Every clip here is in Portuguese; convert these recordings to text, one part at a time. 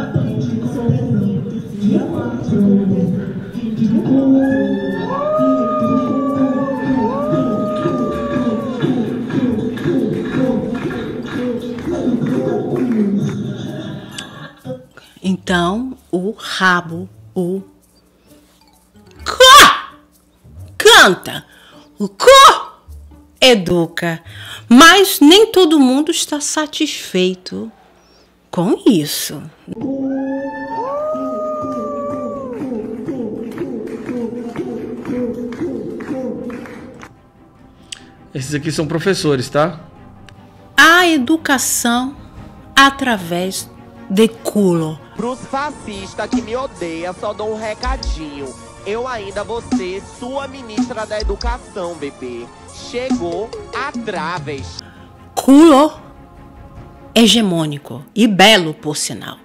atende dia 4 de Então, o rabo, o co canta. O co educa. Mas nem todo mundo está satisfeito com isso. Esses aqui são professores, tá? A educação através de culo. Pros fascistas que me odeia, só dou um recadinho. Eu ainda vou ser sua ministra da educação, bebê. Chegou através Traves. Culo hegemônico e belo, por sinal.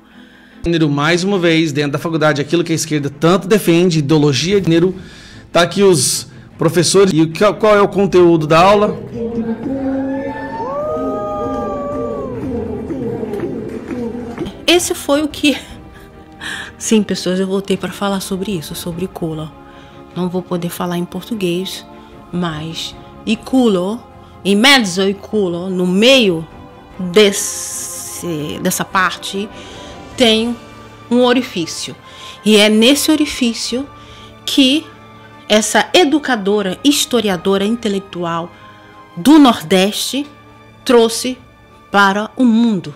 Gênero, mais uma vez, dentro da faculdade, aquilo que a esquerda tanto defende, ideologia de gênero, tá aqui os professores. E qual é o conteúdo da aula? Esse foi o que. Sim, pessoas, eu voltei para falar sobre isso, sobre culo. Não vou poder falar em português, mas. E culo, Em mezzo e culo, no meio desse, dessa parte tem um orifício. E é nesse orifício que essa educadora, historiadora intelectual do Nordeste trouxe para o mundo.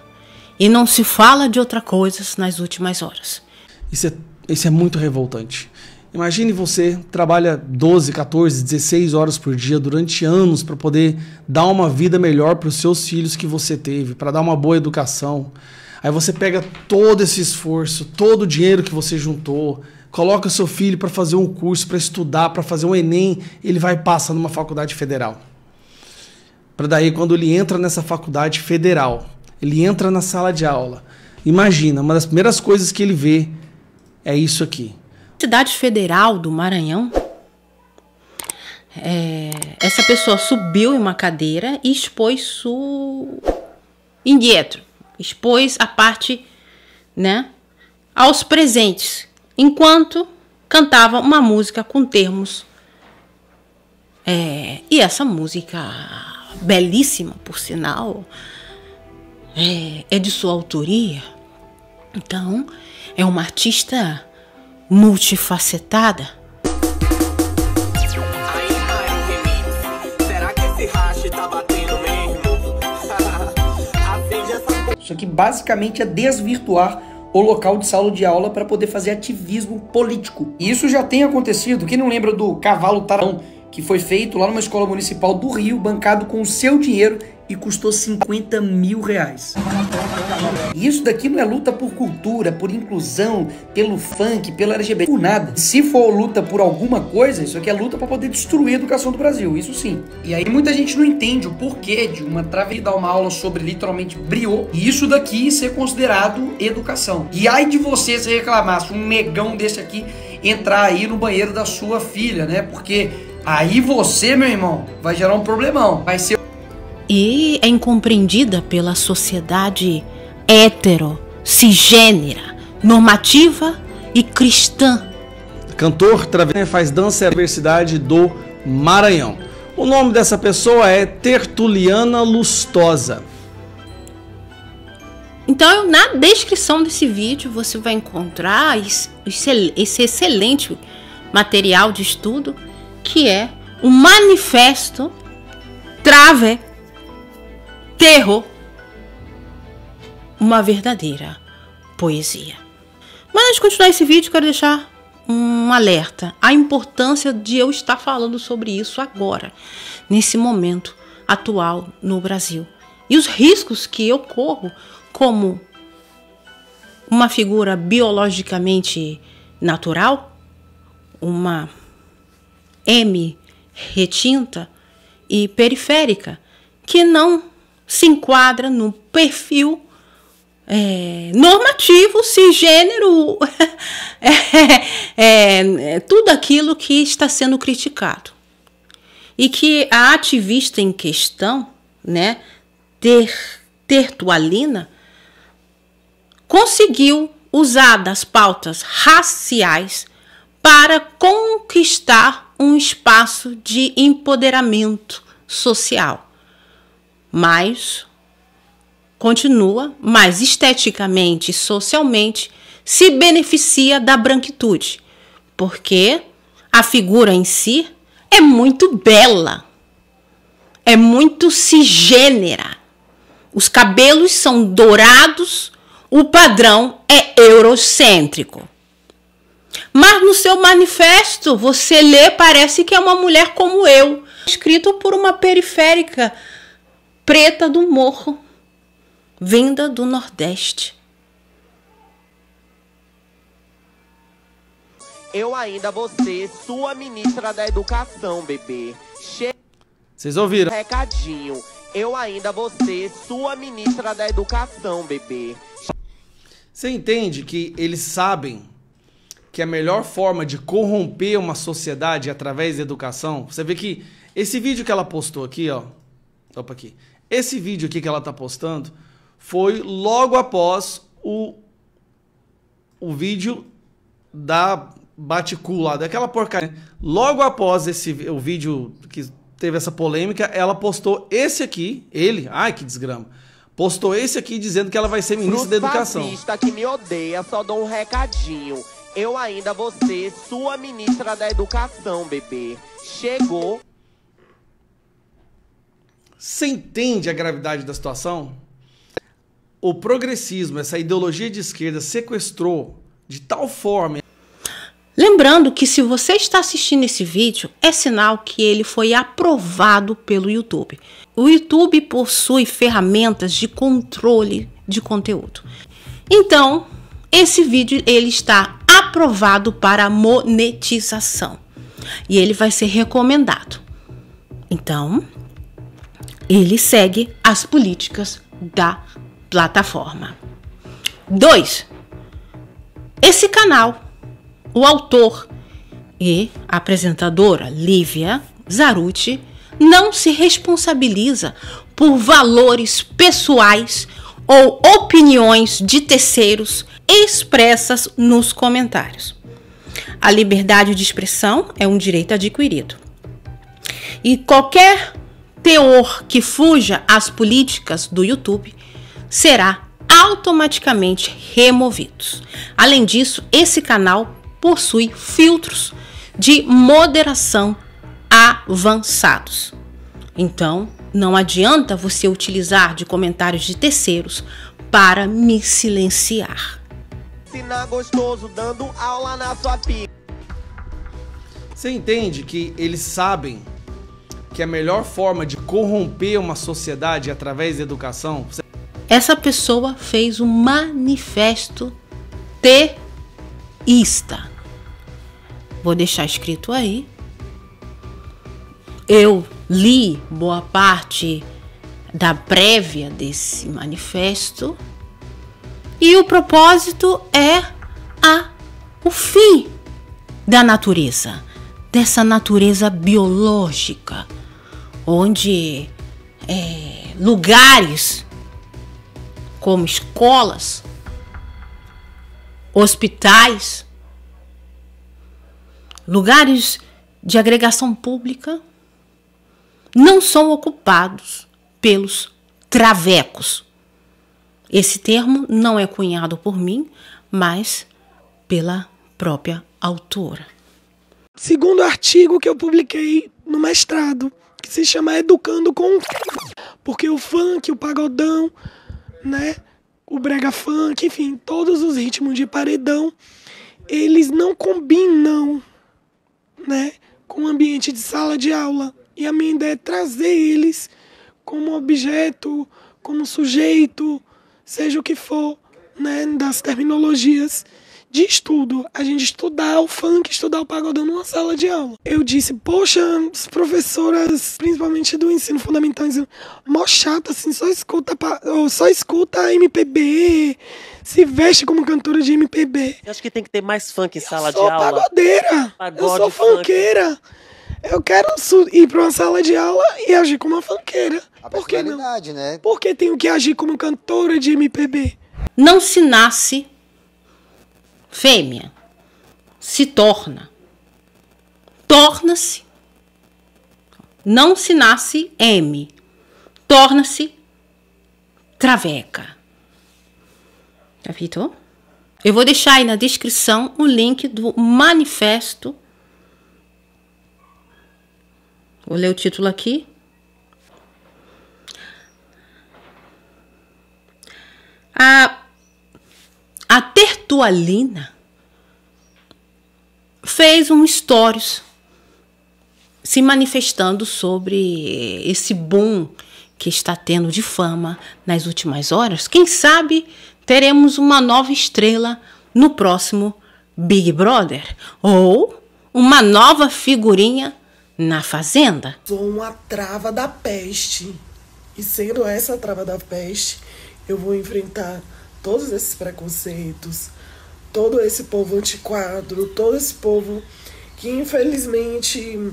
E não se fala de outra coisa nas últimas horas. Isso é, isso é muito revoltante. Imagine você trabalha 12, 14, 16 horas por dia durante anos para poder dar uma vida melhor para os seus filhos que você teve, para dar uma boa educação. Aí você pega todo esse esforço, todo o dinheiro que você juntou, coloca seu filho para fazer um curso, para estudar, para fazer um ENEM, ele vai passar numa faculdade federal. Para daí quando ele entra nessa faculdade federal, ele entra na sala de aula. Imagina, uma das primeiras coisas que ele vê é isso aqui Universidade Federal do Maranhão. É, essa pessoa subiu em uma cadeira e expôs o indietro, expôs a parte, né, aos presentes, enquanto cantava uma música com termos. É, e essa música, belíssima por sinal, é, é de sua autoria. Então, é uma artista multifacetada? Isso aqui basicamente é desvirtuar o local de sala de aula para poder fazer ativismo político. E isso já tem acontecido. Quem não lembra do cavalo tarão que foi feito lá numa escola municipal do Rio, bancado com o seu dinheiro e custou 50 mil reais. E isso daqui não é luta por cultura, por inclusão, pelo funk, pelo LGBT, por nada. Se for luta por alguma coisa, isso aqui é luta para poder destruir a educação do Brasil, isso sim. E aí muita gente não entende o porquê de uma trave dar uma aula sobre literalmente briô e isso daqui ser considerado educação. E ai de você se reclamasse um negão desse aqui entrar aí no banheiro da sua filha, né? Porque Aí você, meu irmão, vai gerar um problemão. Vai ser. E é incompreendida pela sociedade hétero, cisgênera, normativa e cristã. Cantor travesti faz dança à Universidade do Maranhão. O nome dessa pessoa é Tertuliana Lustosa. Então, na descrição desse vídeo, você vai encontrar esse excelente material de estudo que é o manifesto trave terror uma verdadeira poesia. Mas antes de continuar esse vídeo, quero deixar um alerta. A importância de eu estar falando sobre isso agora, nesse momento atual no Brasil. E os riscos que eu corro como uma figura biologicamente natural, uma M retinta e periférica, que não se enquadra no perfil é, normativo, cisgênero, é, é, é, tudo aquilo que está sendo criticado. E que a ativista em questão, né, ter, Tertualina, conseguiu usar das pautas raciais para conquistar um espaço de empoderamento social, mas continua, mas esteticamente e socialmente se beneficia da branquitude, porque a figura em si é muito bela, é muito cisgênera. Os cabelos são dourados, o padrão é eurocêntrico. Mas no seu manifesto, você lê, parece que é uma mulher como eu, escrito por uma periférica preta do morro, vinda do Nordeste. Eu ainda vou ser sua ministra da educação, bebê. Che Vocês ouviram? Recadinho. Eu ainda vou ser sua ministra da educação, bebê. Você entende que eles sabem que a melhor forma de corromper uma sociedade é através da educação, você vê que esse vídeo que ela postou aqui, ó. Opa aqui. Esse vídeo aqui que ela tá postando foi logo após o, o vídeo da Baticu lá, daquela porcaria. Né? Logo após esse o vídeo que teve essa polêmica, ela postou esse aqui, ele, ai que desgrama. Postou esse aqui dizendo que ela vai ser ministra da educação. que me odeia, só dou um recadinho eu ainda vou ser sua ministra da educação, bebê. Chegou. Você entende a gravidade da situação? O progressismo, essa ideologia de esquerda, sequestrou de tal forma. Lembrando que se você está assistindo esse vídeo, é sinal que ele foi aprovado pelo YouTube. O YouTube possui ferramentas de controle de conteúdo. Então, esse vídeo ele está aprovado para monetização e ele vai ser recomendado. Então, ele segue as políticas da plataforma. 2. Esse canal, o autor e apresentadora Lívia Zaruti não se responsabiliza por valores pessoais ou opiniões de terceiros expressas nos comentários. A liberdade de expressão é um direito adquirido. E qualquer teor que fuja às políticas do YouTube será automaticamente removido. Além disso, esse canal possui filtros de moderação avançados. Então, não adianta você utilizar de comentários de terceiros para me silenciar. Você entende que eles sabem que a melhor forma de corromper uma sociedade é através da educação? Essa pessoa fez um manifesto teísta. Vou deixar escrito aí. Eu li boa parte da prévia desse manifesto e o propósito é a o fim da natureza, dessa natureza biológica, onde é, lugares como escolas, hospitais, lugares de agregação pública não são ocupados pelos travecos. Esse termo não é cunhado por mim, mas pela própria autora. Segundo artigo que eu publiquei no mestrado, que se chama Educando com porque o funk, o pagodão, né, o brega funk, enfim, todos os ritmos de paredão, eles não combinam, né, com o ambiente de sala de aula. E a minha ideia é trazer eles como objeto, como sujeito, seja o que for, né, das terminologias de estudo. A gente estudar o funk, estudar o pagodão numa sala de aula. Eu disse, poxa, as professoras, principalmente do ensino fundamental, ensino, mó chata, assim, só escuta, só escuta MPB, se veste como cantora de MPB. Eu acho que tem que ter mais funk em sala de aula. Eu sou pagodeira, Pagode, eu sou funkeira. Funk. Eu quero ir para uma sala de aula e agir como uma fanqueira. A Por que não? Né? Porque tenho que agir como cantora de MPB? Não se nasce fêmea. Se torna. Torna-se. Não se nasce M. Torna-se traveca. Capito? Tá Eu vou deixar aí na descrição o link do manifesto Vou ler o título aqui. A, a Tertualina fez um stories se manifestando sobre esse boom que está tendo de fama nas últimas horas. Quem sabe teremos uma nova estrela no próximo Big Brother ou uma nova figurinha na fazenda? Sou uma trava da peste. E sendo essa trava da peste, eu vou enfrentar todos esses preconceitos, todo esse povo antiquado, todo esse povo que infelizmente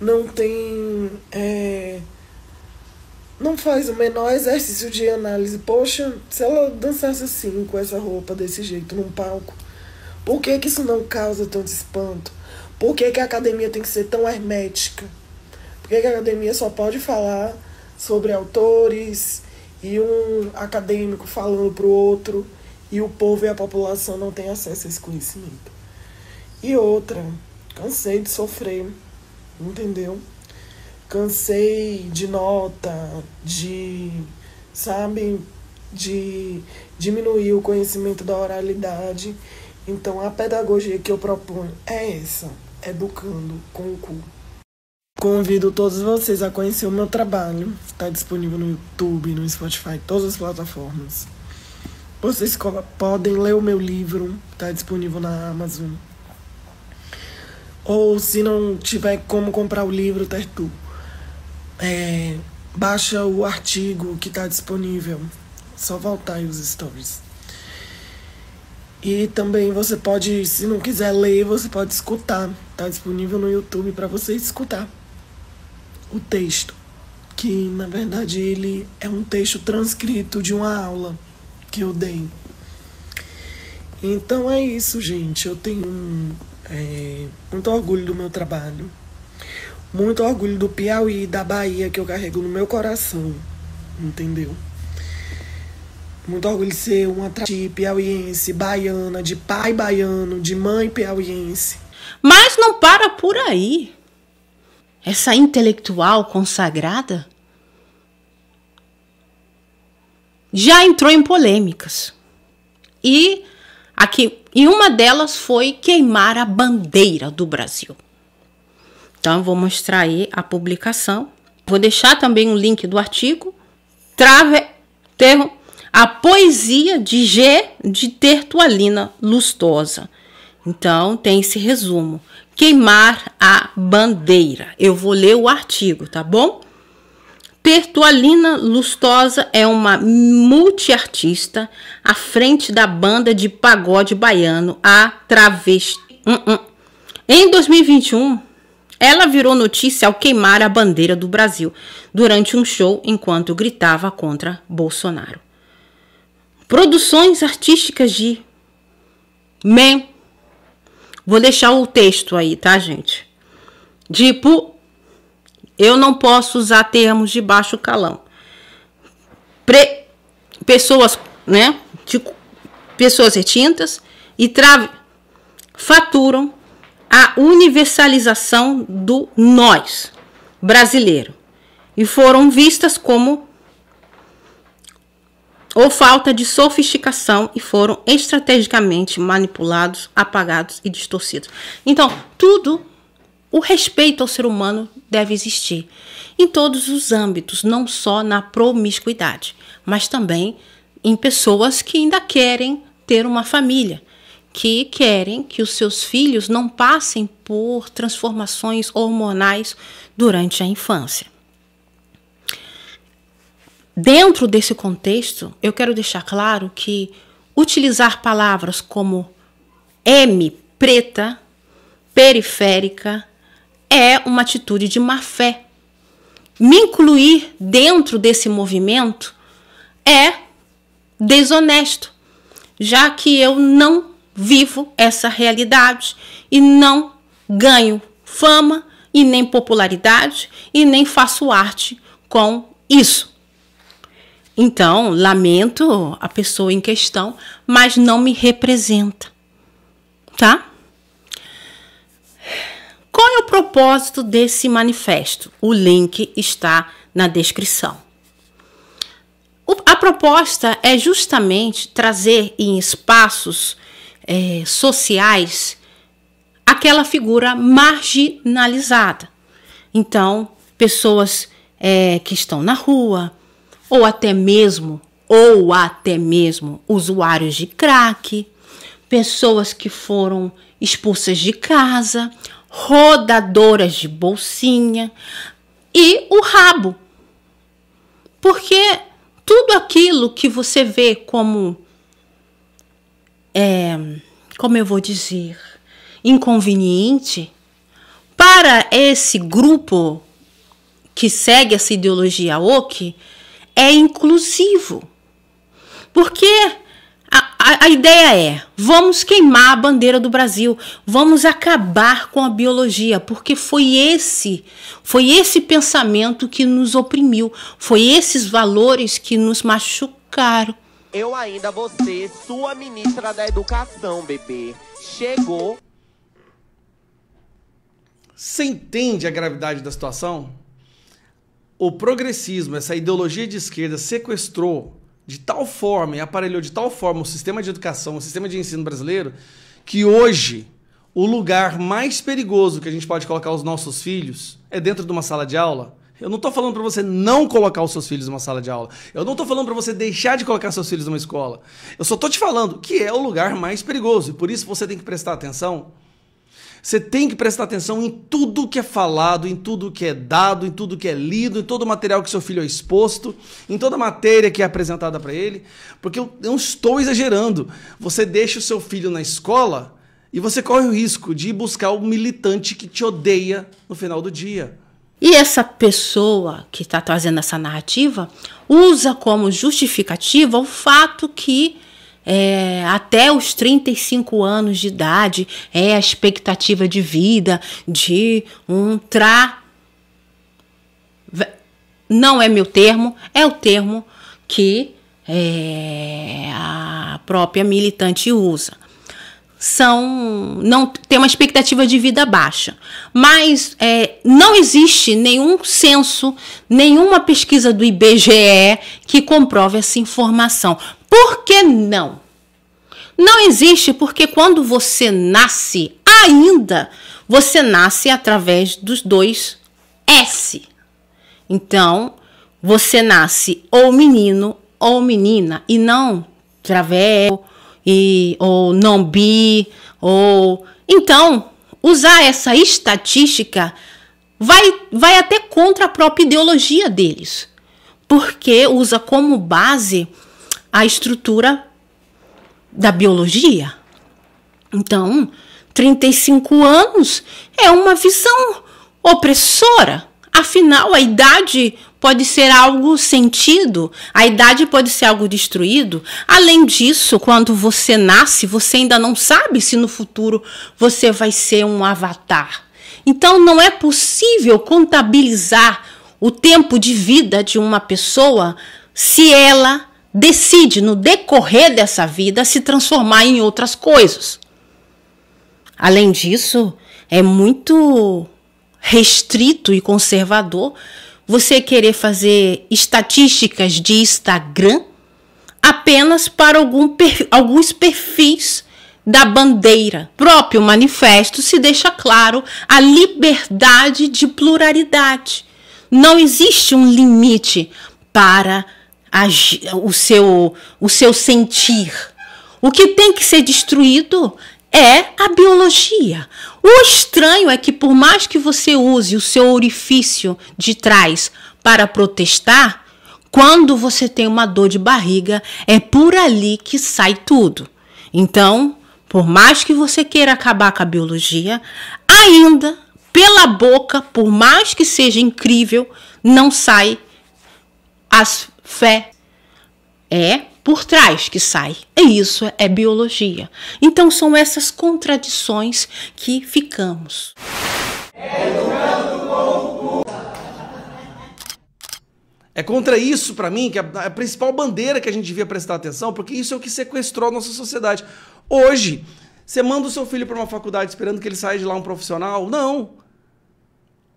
não tem. É, não faz o menor exercício de análise. Poxa, se ela dançasse assim, com essa roupa, desse jeito, num palco, por que, que isso não causa tanto espanto? Por que, que a academia tem que ser tão hermética? Por que, que a academia só pode falar sobre autores e um acadêmico falando para o outro e o povo e a população não tem acesso a esse conhecimento? E outra, cansei de sofrer, entendeu? Cansei de nota, de, sabe, de diminuir o conhecimento da oralidade. Então, a pedagogia que eu proponho é essa. Educando com o Cu. Convido todos vocês a conhecer o meu trabalho. Está disponível no YouTube, no Spotify, todas as plataformas. Vocês podem ler o meu livro, está disponível na Amazon. Ou se não tiver como comprar o livro, Tertu, tá, é, baixa o artigo que está disponível. Só voltar aí os stories. E também você pode, se não quiser ler, você pode escutar. Tá disponível no YouTube para você escutar o texto, que na verdade ele é um texto transcrito de uma aula que eu dei. Então é isso, gente. Eu tenho é, muito orgulho do meu trabalho, muito orgulho do Piauí, da Bahia que eu carrego no meu coração, entendeu? Muito orgulho de ser uma trati piauiense, baiana, de pai baiano, de mãe piauiense. Mas não para por aí. Essa intelectual consagrada já entrou em polêmicas. E aqui, e uma delas foi queimar a bandeira do Brasil. Então vou mostrar aí a publicação. Vou deixar também o link do artigo. Trave, termo a poesia de G de Tertualina Lustosa. Então tem esse resumo. Queimar a bandeira. Eu vou ler o artigo, tá bom? Tertualina Lustosa é uma multiartista à frente da banda de pagode baiano A Travesti. Uh -uh. Em 2021, ela virou notícia ao queimar a bandeira do Brasil durante um show enquanto gritava contra Bolsonaro produções artísticas de men. Vou deixar o texto aí, tá, gente? Tipo, eu não posso usar termos de baixo calão. Pre pessoas, né? De, pessoas retintas e trave faturam a universalização do nós brasileiro e foram vistas como ou falta de sofisticação e foram estrategicamente manipulados, apagados e distorcidos. Então, tudo o respeito ao ser humano deve existir em todos os âmbitos, não só na promiscuidade, mas também em pessoas que ainda querem ter uma família, que querem que os seus filhos não passem por transformações hormonais durante a infância. Dentro desse contexto, eu quero deixar claro que utilizar palavras como M preta, periférica, é uma atitude de má fé. Me incluir dentro desse movimento é desonesto, já que eu não vivo essa realidade e não ganho fama e nem popularidade e nem faço arte com isso. Então, lamento a pessoa em questão, mas não me representa, tá? Qual é o propósito desse manifesto? O link está na descrição. O, a proposta é justamente trazer em espaços é, sociais aquela figura marginalizada. Então, pessoas é, que estão na rua, ou até mesmo, ou até mesmo usuários de crack, pessoas que foram expulsas de casa, rodadoras de bolsinha e o rabo. Porque tudo aquilo que você vê como é, como eu vou dizer, inconveniente para esse grupo que segue essa ideologia woke, OK, é inclusivo. Porque a, a, a ideia é: vamos queimar a bandeira do Brasil, vamos acabar com a biologia, porque foi esse, foi esse pensamento que nos oprimiu, foi esses valores que nos machucaram. Eu ainda vou ser sua ministra da educação, bebê. Chegou. Você entende a gravidade da situação? o progressismo, essa ideologia de esquerda, sequestrou de tal forma e aparelhou de tal forma o sistema de educação, o sistema de ensino brasileiro, que hoje o lugar mais perigoso que a gente pode colocar os nossos filhos é dentro de uma sala de aula. Eu não estou falando para você não colocar os seus filhos numa sala de aula. Eu não estou falando para você deixar de colocar seus filhos numa escola. Eu só estou te falando que é o lugar mais perigoso e por isso você tem que prestar atenção você tem que prestar atenção em tudo que é falado, em tudo que é dado, em tudo que é lido, em todo o material que seu filho é exposto, em toda a matéria que é apresentada para ele, porque eu não estou exagerando. Você deixa o seu filho na escola e você corre o risco de ir buscar o militante que te odeia no final do dia. E essa pessoa que está trazendo essa narrativa usa como justificativa o fato que é, até os 35 anos de idade é a expectativa de vida de um tra. Não é meu termo, é o termo que é, a própria militante usa. São, não tem uma expectativa de vida baixa, mas é, não existe nenhum censo, nenhuma pesquisa do IBGE que comprove essa informação. Por que não? Não existe porque quando você nasce, ainda você nasce através dos dois S. Então, você nasce ou menino ou menina e não travel e ou não bi ou então usar essa estatística vai vai até contra a própria ideologia deles, porque usa como base a estrutura da biologia. Então, 35 anos é uma visão opressora. Afinal, a idade pode ser algo sentido, a idade pode ser algo destruído. Além disso, quando você nasce, você ainda não sabe se no futuro você vai ser um avatar. Então, não é possível contabilizar o tempo de vida de uma pessoa se ela decide no decorrer dessa vida se transformar em outras coisas. Além disso, é muito restrito e conservador você querer fazer estatísticas de Instagram apenas para algum alguns perfis da bandeira. O próprio manifesto se deixa claro a liberdade de pluralidade. Não existe um limite para o seu, o seu sentir. O que tem que ser destruído é a biologia. O estranho é que, por mais que você use o seu orifício de trás para protestar, quando você tem uma dor de barriga, é por ali que sai tudo. Então, por mais que você queira acabar com a biologia, ainda pela boca, por mais que seja incrível, não sai as fé. É por trás que sai. E isso é biologia. Então são essas contradições que ficamos. é contra isso, para mim, que é a principal bandeira que a gente devia prestar atenção, porque isso é o que sequestrou a nossa sociedade. Hoje, você manda o seu filho para uma faculdade esperando que ele saia de lá um profissional? Não.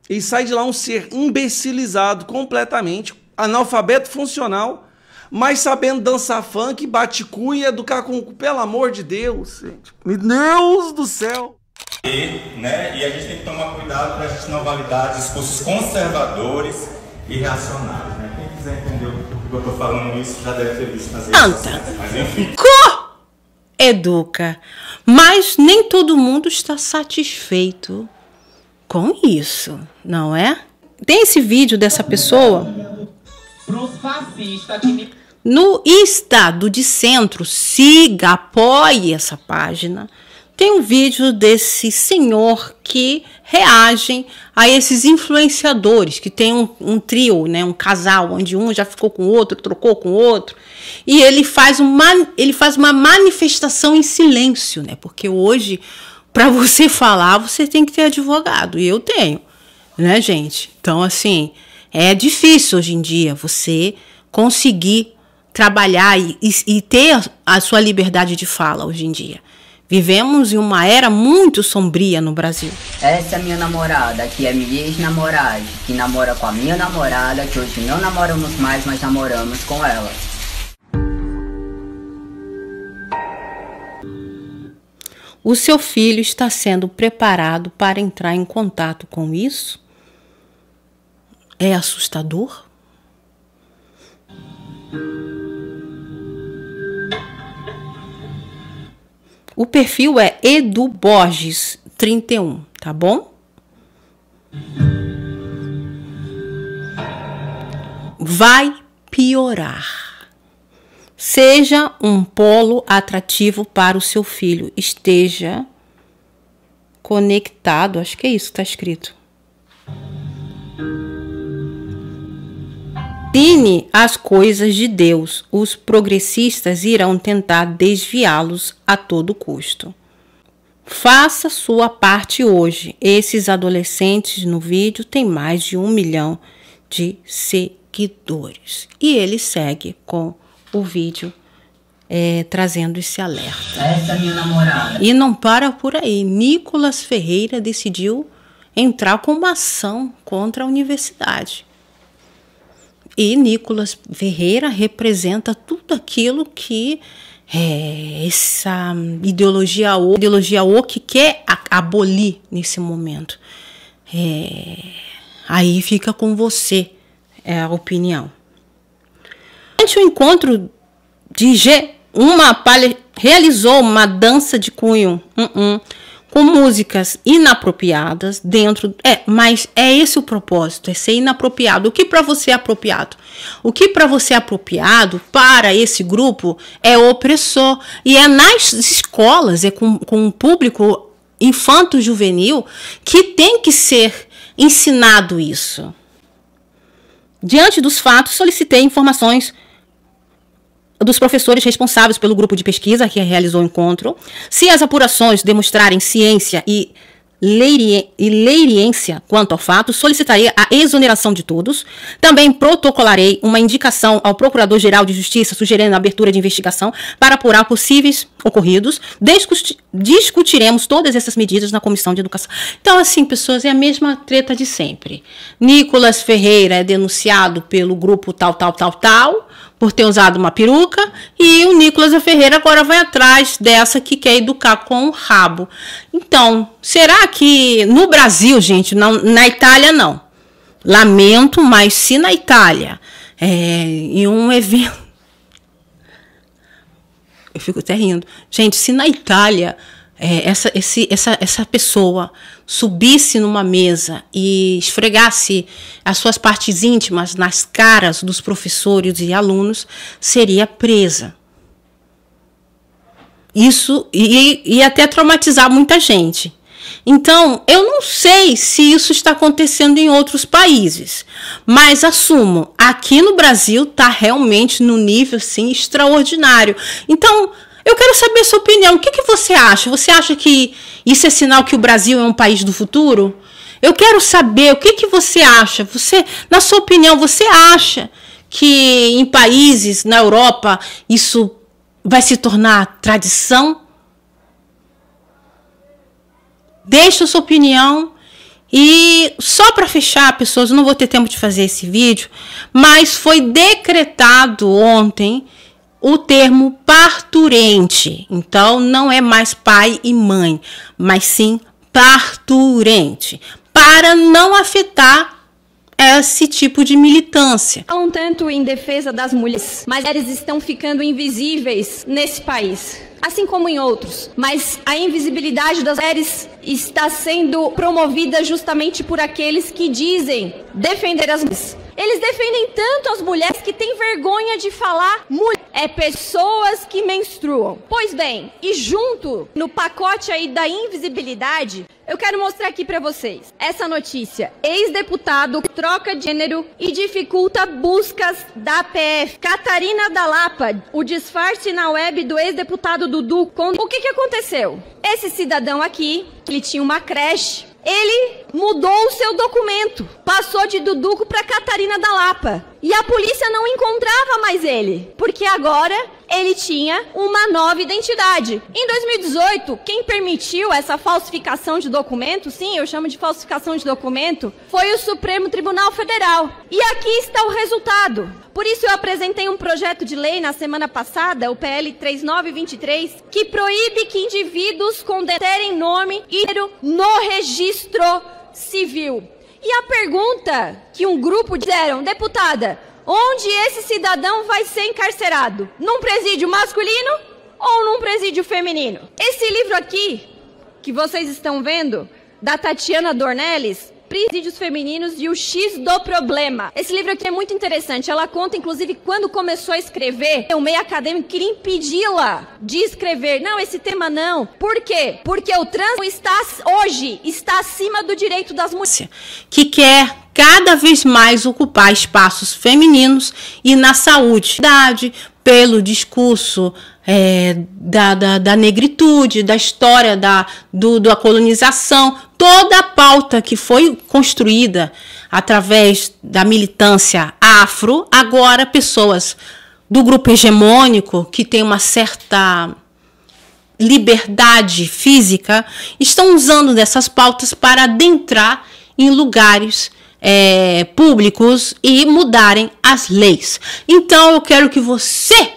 Ele sai de lá um ser imbecilizado completamente, analfabeto funcional, mas sabendo dançar funk, cu e educar com pelo amor de Deus, gente. Meu Deus do céu! E, né, e a gente tem que tomar cuidado para a gente não validar discursos conservadores e reacionários. Né? Quem quiser entender o que eu estou falando isso já deve ter visto nas redes sociais. Mas enfim. Co educa. Mas nem todo mundo está satisfeito com isso, não é? Tem esse vídeo dessa pessoa que me. No estado de centro, siga, apoie essa página. Tem um vídeo desse senhor que reagem a esses influenciadores que tem um, um, trio, né, um casal onde um já ficou com o outro, trocou com o outro, e ele faz uma ele faz uma manifestação em silêncio, né? Porque hoje para você falar, você tem que ter advogado, e eu tenho, né, gente? Então assim, é difícil hoje em dia você conseguir trabalhar e, e, ter a sua liberdade de fala hoje em dia. Vivemos em uma era muito sombria no Brasil. Essa é minha namorada, que é minha ex-namorada, que namora com a minha namorada, que hoje não namoramos mais, mas namoramos com ela. O seu filho está sendo preparado para entrar em contato com isso? É assustador? O perfil é Edu Borges 31, tá bom? Vai piorar. Seja um polo atrativo para o seu filho. Esteja conectado, acho que é isso que está escrito opine as coisas de Deus, os progressistas irão tentar desviá-los a todo custo. Faça sua parte hoje. Esses adolescentes no vídeo têm mais de um milhão de seguidores. E ele segue com o vídeo é, trazendo esse alerta. Essa é minha namorada. E não para por aí. Nicolas Ferreira decidiu entrar com uma ação contra a universidade. E Nicolas Ferreira representa tudo aquilo que é, essa ideologia o, ideologia o que quer abolir nesse momento. É, aí fica com você é, a opinião. Durante o encontro de G, uma palha realizou uma dança de cunho. Uh -uh com músicas inapropriadas dentro. É, mas é esse o propósito, é ser inapropriado. O que para você é apropriado? O que para você é apropriado para esse grupo é opressor. E é nas escolas, é com, com o público infanto-juvenil que tem que ser ensinado isso. Diante dos fatos, solicitei informações dos professores responsáveis pelo grupo de pesquisa que realizou o encontro. Se as apurações demonstrarem ciência e Leirie, e leiriência quanto ao fato, solicitarei a exoneração de todos. Também protocolarei uma indicação ao Procurador-Geral de Justiça sugerindo a abertura de investigação para apurar possíveis ocorridos. Discuti discutiremos todas essas medidas na Comissão de Educação. Então, assim, pessoas, é a mesma treta de sempre. Nicolas Ferreira é denunciado pelo grupo tal, tal, tal, tal por ter usado uma peruca e o Nicolas Ferreira agora vai atrás dessa que quer educar com o rabo. Então, será que no Brasil, gente, não, na Itália não. Lamento, mas se na Itália é, em um evento eu fico até rindo. Gente, se na Itália é, essa, esse, essa, essa pessoa subisse numa mesa e esfregasse as suas partes íntimas nas caras dos professores e alunos, seria presa. Isso e, e até traumatizar muita gente. Então, eu não sei se isso está acontecendo em outros países, mas assumo, aqui no Brasil está realmente no nível assim extraordinário. Então, eu quero saber a sua opinião. O que, que você acha? Você acha que isso é sinal que o Brasil é um país do futuro? Eu quero saber o que, que você acha. Você, na sua opinião, você acha que em países na Europa isso vai se tornar tradição? Deixe a sua opinião. E só para fechar, pessoas, não vou ter tempo de fazer esse vídeo, mas foi decretado ontem o termo parturente. Então, não é mais pai e mãe, mas sim parturente, para não afetar esse tipo de militância. Um tanto em defesa das mulheres, mas elas estão ficando invisíveis nesse país. Assim como em outros, mas a invisibilidade das mulheres está sendo promovida justamente por aqueles que dizem defender as mulheres eles defendem tanto as mulheres que têm vergonha de falar mulher. É pessoas que menstruam. Pois bem, e junto no pacote aí da invisibilidade, eu quero mostrar aqui para vocês essa notícia. Ex-deputado troca de gênero e dificulta buscas da PF. Catarina da Lapa, o disfarce na web do ex-deputado Dudu. Com... O que, que aconteceu? Esse cidadão aqui, ele tinha uma creche ele mudou o seu documento, passou de Duduco para Catarina da Lapa. E a polícia não encontrava mais ele, porque agora ele tinha uma nova identidade. Em 2018, quem permitiu essa falsificação de documento, sim, eu chamo de falsificação de documento, foi o Supremo Tribunal Federal. E aqui está o resultado. Por isso eu apresentei um projeto de lei na semana passada, o PL 3923, que proíbe que indivíduos condeterem nome e no registro civil. E a pergunta que um grupo disseram, deputada, onde esse cidadão vai ser encarcerado? Num presídio masculino ou num presídio feminino? Esse livro aqui, que vocês estão vendo, da Tatiana Dornelles, Presídios Femininos e o X do Problema. Esse livro aqui é muito interessante. Ela conta, inclusive, quando começou a escrever, o meio acadêmico queria impedi-la de escrever. Não, esse tema não. Por quê? Porque o trans está hoje está acima do direito das mulheres. Que quer cada vez mais ocupar espaços femininos e na saúde, pelo discurso é, da, da, da, negritude, da história da, do, da colonização, toda a pauta que foi construída através da militância afro, agora pessoas do grupo hegemônico que tem uma certa liberdade física estão usando dessas pautas para adentrar em lugares é, públicos e mudarem as leis. Então eu quero que você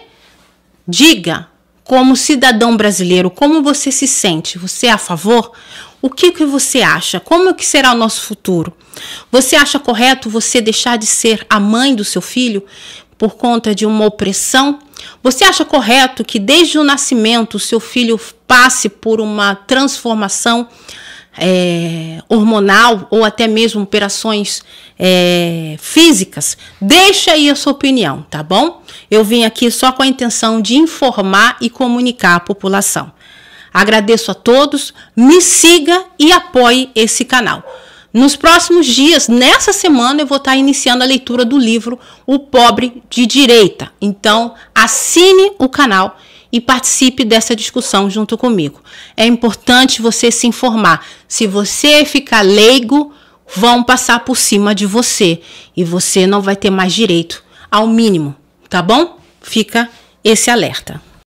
Diga, como cidadão brasileiro, como você se sente? Você é a favor? O que, que você acha? Como que será o nosso futuro? Você acha correto você deixar de ser a mãe do seu filho por conta de uma opressão? Você acha correto que desde o nascimento o seu filho passe por uma transformação é, hormonal ou até mesmo operações é, físicas, deixa aí a sua opinião, tá bom? Eu vim aqui só com a intenção de informar e comunicar a população. Agradeço a todos, me siga e apoie esse canal. Nos próximos dias, nessa semana, eu vou estar iniciando a leitura do livro O Pobre de Direita. Então, assine o canal e participe dessa discussão junto comigo. É importante você se informar. Se você ficar leigo, vão passar por cima de você e você não vai ter mais direito ao mínimo, tá bom? Fica esse alerta.